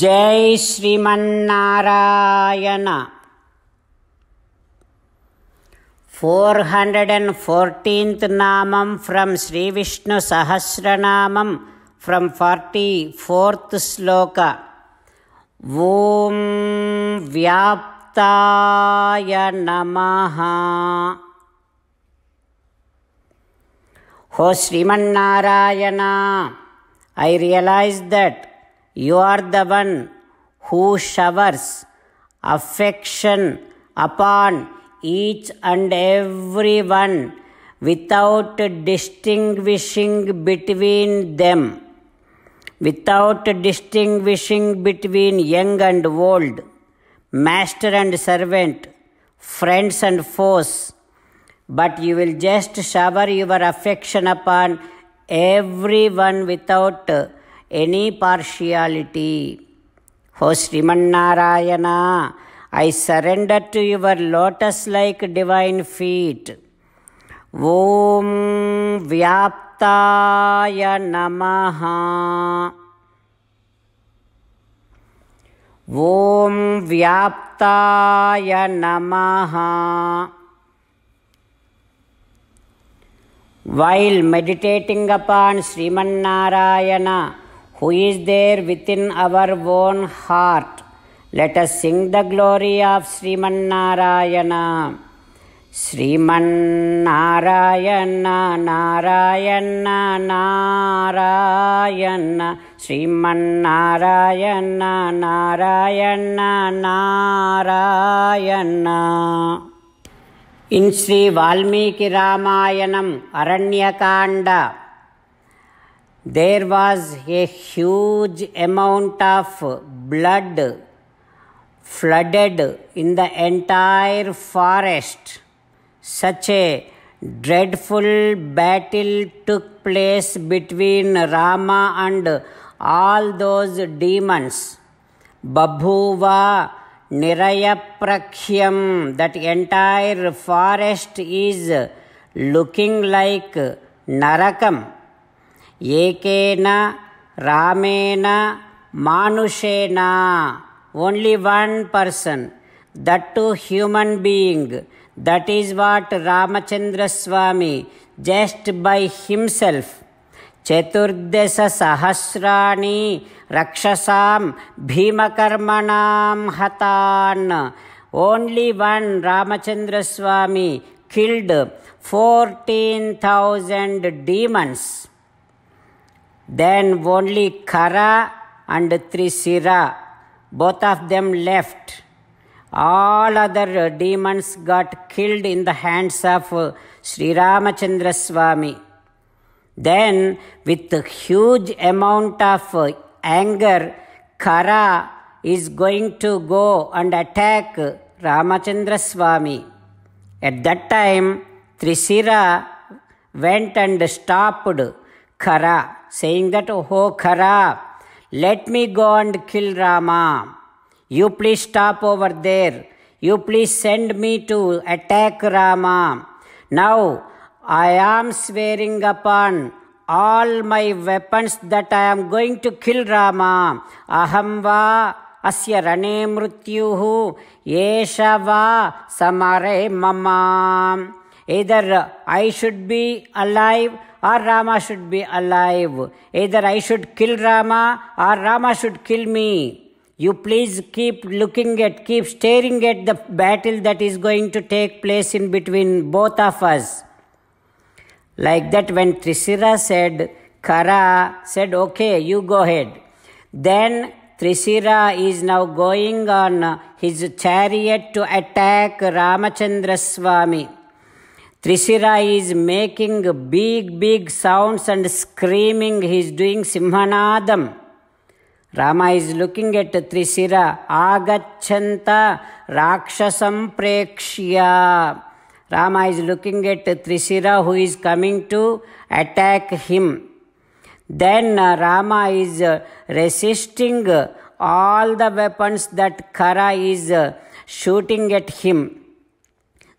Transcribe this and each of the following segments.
జై Srimannarayana four hundred and fourteenth నామం from Sri Vishnu Sahasranamam from forty fourth శ్లోక ఓం వ్యాప్తాయ నమ హో Srimannarayana I realise that You are the one who showers affection upon each and every one without distinguishing between them, without distinguishing between young and old, master and servant, friends and foes. But you will just shower your affection upon everyone without any partiality. O Srimannarayana, I surrender to your lotus like divine feet. ॐ व्याप्ताय नमः ॐ व्याप्ताय नमः While meditating upon Srimannarayana, who is there within our own heart. Let us sing the glory of Sriman Narayana. Sriman Narayana, Narayana, Narayana. Sriman Narayana, Narayana, Narayana. In Sri Valmiki Ramayanam, Aranyakanda there was a huge amount of blood flooded in the entire forest. Such a dreadful battle took place between Rama and all those demons. Babhuva Nirayaprakhyam, that entire forest is looking like Narakam. एकेन रामेण मानुषेण only one person, that too human being. That is what Ramachandra Swami just by himself. चतुर्दश सहस्राणि रक्षसां भीमकर्मणां हतान् only one Ramachandraswami killed fourteen thousand demons Then only Kara and Trisira, both of them left. All other demons got killed in the hands of Sri Ramachandra Swami. Then, with a huge amount of anger, Kara is going to go and attack Ramachandra Swami. At that time, Trisira went and stopped Kara saying that, Oh Khara, let me go and kill Rama. You please stop over there. You please send me to attack Rama. Now I am swearing upon all my weapons that I am going to kill Rama. Ahamva asya rane रणे yeshava samare mamam. Either I should be alive or Rama should be alive. Either I should kill Rama or Rama should kill me. You please keep looking at, keep staring at the battle that is going to take place in between both of us. Like that, when Trisira said, Kara said, Okay, you go ahead. Then Trisira is now going on his chariot to attack Ramachandra Swami. Trishira is making big, big sounds and screaming. He is doing Simhanadam. Rama is looking at Trishira. Agachanta Rakshasam Prekshya. Rama is looking at Trishira who is coming to attack him. Then uh, Rama is uh, resisting all the weapons that Kara is uh, shooting at him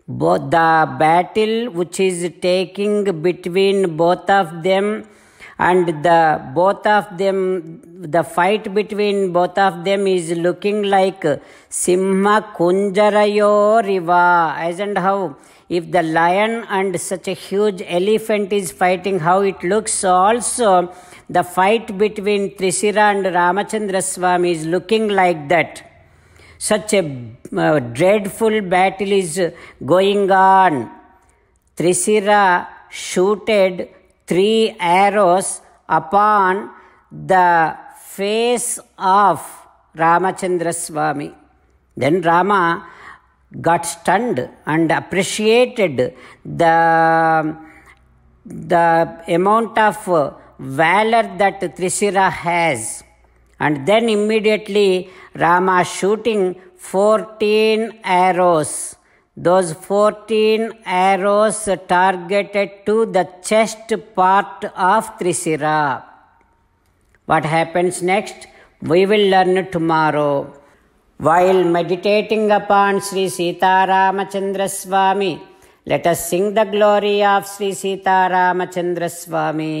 both the battle which is taking between both of them and the both of them the fight between both of them is looking like simha kunjarayo riva as how if the lion and such a huge elephant is fighting how it looks also the fight between Trishira and ramachandra swami is looking like that such a uh, dreadful battle is going on. Trisira shooted three arrows upon the face of Ramachandra Swami. Then Rama got stunned and appreciated the, the amount of valor that Trisira has. And then immediately Rama shooting 14 arrows. Those 14 arrows targeted to the chest part of Trisira. What happens next? We will learn tomorrow. While meditating upon Sri Sita Ramachandra Swami, let us sing the glory of Sri Sita Ramachandra Swami.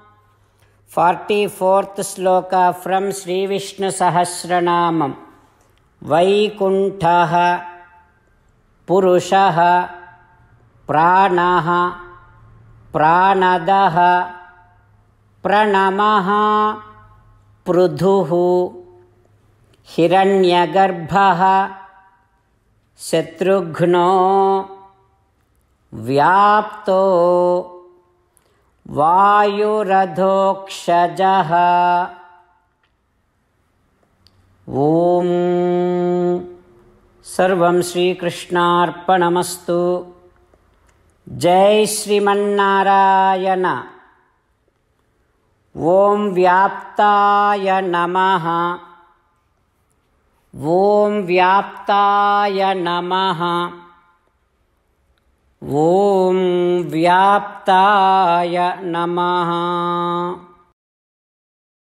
Fourth श्लोक from Sri Vishnu Sahasranamam वैकुण्ठः पुरुषः प्राणः प्राणदः प्रणमः पृथुः हिरण्यगर्भः शत्रुघ्नो व्याप्तो वायुरधोक्षजः ॐ सर्वं श्रीकृष्णार्पणमस्तु जय श्रीमन्नारायण ओं व्याताय नमः ॐ व्याप्ताय नमः ॐ व्याप्ताय नमः